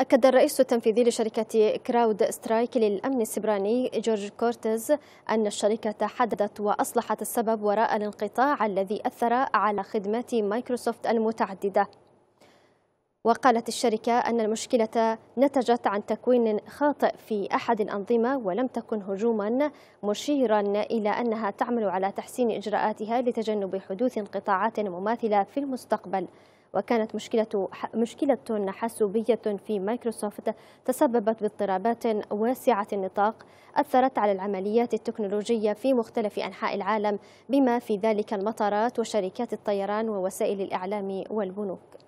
أكد الرئيس التنفيذي لشركة كراود سترايك للأمن السبراني جورج كورتز أن الشركة حددت وأصلحت السبب وراء الانقطاع الذي أثر على خدمات مايكروسوفت المتعددة وقالت الشركة أن المشكلة نتجت عن تكوين خاطئ في أحد الأنظمة ولم تكن هجوما مشيرا إلى أنها تعمل على تحسين إجراءاتها لتجنب حدوث انقطاعات مماثلة في المستقبل وكانت مشكلة مشكلة حاسوبية في مايكروسوفت تسببت باضطرابات واسعة النطاق أثرت على العمليات التكنولوجية في مختلف أنحاء العالم بما في ذلك المطارات وشركات الطيران ووسائل الإعلام والبنوك